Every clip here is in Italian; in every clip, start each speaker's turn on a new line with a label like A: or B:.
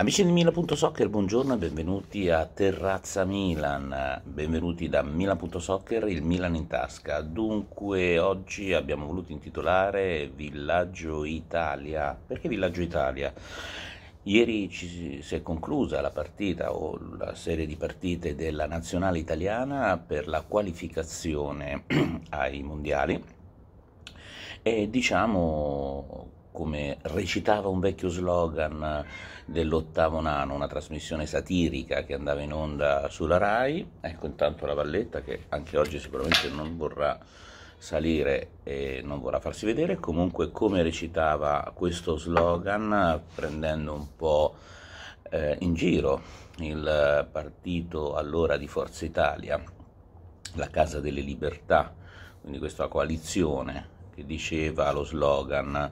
A: Amici di Milan.soccer, buongiorno e benvenuti a Terrazza Milan, benvenuti da Milan.soccer, il Milan in tasca. Dunque oggi abbiamo voluto intitolare Villaggio Italia. Perché Villaggio Italia? Ieri ci, si è conclusa la partita o la serie di partite della nazionale italiana per la qualificazione ai mondiali e diciamo come recitava un vecchio slogan dell'ottavo nano, una trasmissione satirica che andava in onda sulla RAI. Ecco intanto la Valletta che anche oggi sicuramente non vorrà salire e non vorrà farsi vedere, comunque come recitava questo slogan prendendo un po' eh, in giro il partito allora di Forza Italia, la Casa delle Libertà, quindi questa coalizione che diceva lo slogan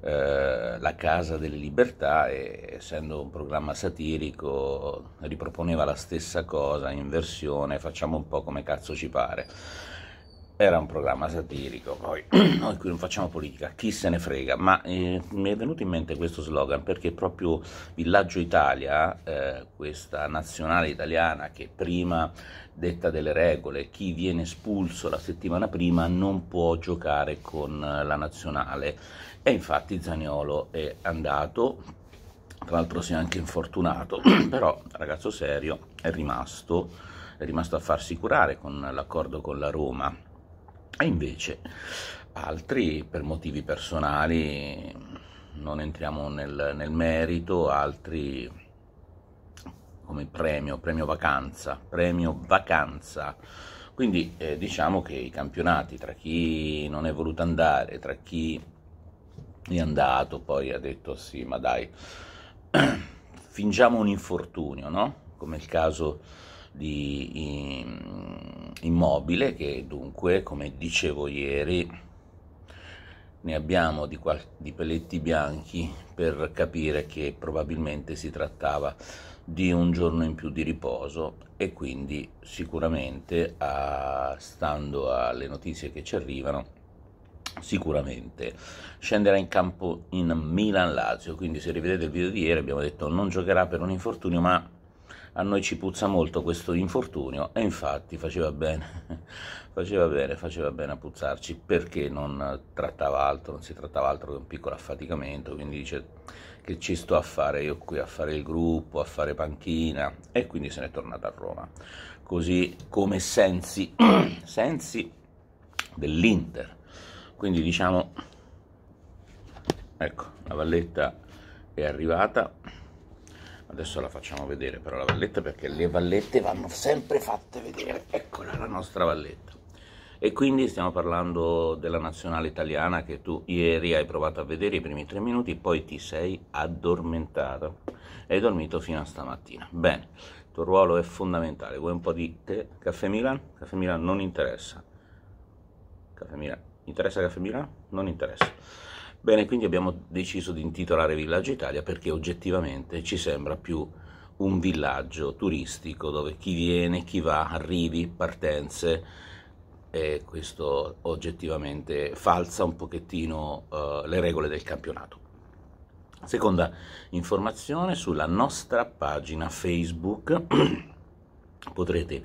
A: eh, la Casa delle Libertà e essendo un programma satirico riproponeva la stessa cosa in versione facciamo un po' come cazzo ci pare era un programma satirico, poi noi qui non facciamo politica, chi se ne frega, ma eh, mi è venuto in mente questo slogan perché proprio Villaggio Italia, eh, questa nazionale italiana che prima detta delle regole, chi viene espulso la settimana prima non può giocare con eh, la nazionale e infatti Zaniolo è andato, tra l'altro si è anche infortunato, però ragazzo serio è rimasto, è rimasto a farsi curare con l'accordo con la Roma e invece altri per motivi personali, non entriamo nel, nel merito, altri come premio, premio vacanza, premio vacanza. Quindi eh, diciamo che i campionati, tra chi non è voluto andare, tra chi è andato, poi ha detto sì, ma dai, fingiamo un infortunio, no? Come il caso di mm, immobile che dunque, come dicevo ieri, ne abbiamo di, qual- di pelletti bianchi per capire che probabilmente si trattava di un giorno in più di riposo e quindi sicuramente, a, stando alle notizie che ci arrivano, sicuramente scenderà in campo in Milan-Lazio, quindi se rivedete il video di ieri abbiamo detto non giocherà per un infortunio ma a noi ci puzza molto questo infortunio e infatti faceva bene, faceva bene, faceva bene a puzzarci perché non trattava altro, non si trattava altro che un piccolo affaticamento, quindi dice che ci sto a fare io qui, a fare il gruppo, a fare panchina e quindi se ne è tornato a Roma. Così come Sensi, Sensi dell'Inter, quindi diciamo, ecco, la valletta è arrivata adesso la facciamo vedere però la valletta perché le vallette vanno sempre fatte vedere eccola la nostra valletta e quindi stiamo parlando della nazionale italiana che tu ieri hai provato a vedere i primi tre minuti poi ti sei addormentato e hai dormito fino a stamattina bene il tuo ruolo è fondamentale vuoi un po' di te? caffè Milan? caffè Milan non interessa caffè Milan interessa caffè Milan? non interessa Bene, quindi abbiamo deciso di intitolare Villaggio Italia perché oggettivamente ci sembra più un villaggio turistico dove chi viene, chi va, arrivi, partenze e questo oggettivamente falsa un pochettino uh, le regole del campionato. Seconda informazione sulla nostra pagina Facebook potrete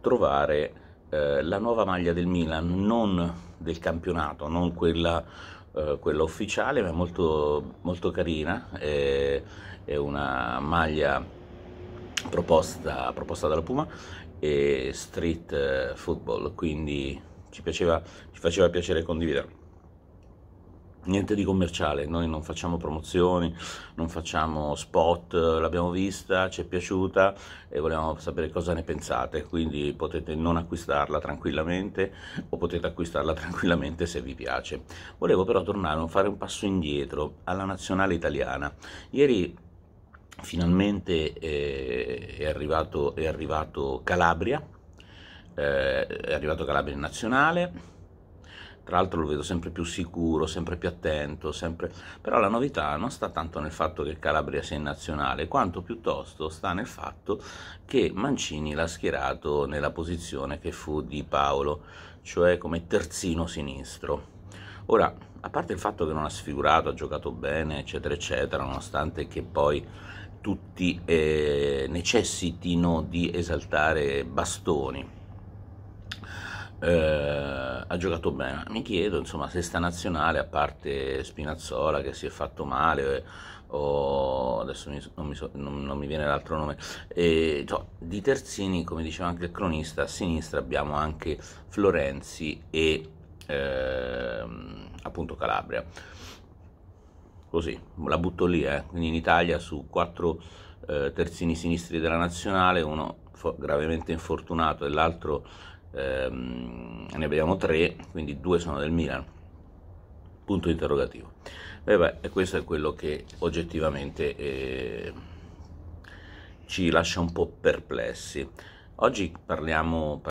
A: trovare eh, la nuova maglia del Milan, non del campionato, non quella eh, quella ufficiale ma è molto, molto carina, è, è una maglia proposta, proposta dalla Puma e street eh, football, quindi ci, piaceva, ci faceva piacere condividerlo. Niente di commerciale, noi non facciamo promozioni, non facciamo spot, l'abbiamo vista, ci è piaciuta e volevamo sapere cosa ne pensate, quindi potete non acquistarla tranquillamente o potete acquistarla tranquillamente se vi piace. Volevo però tornare a fare un passo indietro alla nazionale italiana. Ieri finalmente eh, è arrivato, è arrivato Calabria, eh, è arrivato Calabria in nazionale tra l'altro lo vedo sempre più sicuro, sempre più attento, sempre... però la novità non sta tanto nel fatto che Calabria sia in nazionale, quanto piuttosto sta nel fatto che Mancini l'ha schierato nella posizione che fu di Paolo, cioè come terzino sinistro. Ora, a parte il fatto che non ha sfigurato, ha giocato bene, eccetera, eccetera, nonostante che poi tutti eh, necessitino di esaltare Bastoni. Eh, ha giocato bene. Mi chiedo insomma, se sta nazionale, a parte Spinazzola che si è fatto male, o adesso mi, non, mi so, non, non, mi viene l'altro nome, e, cioè, di terzini, come diceva anche il cronista, a sinistra abbiamo anche Florenzi e eh, appunto Calabria. Così, la butto lì, eh. quindi in Italia su quattro eh, terzini sinistri della nazionale, uno gravemente infortunato e l'altro ehm, ne abbiamo tre, quindi due sono del Milan. Punto interrogativo. E beh, questo è quello che oggettivamente eh, ci lascia un po' perplessi. Oggi parliamo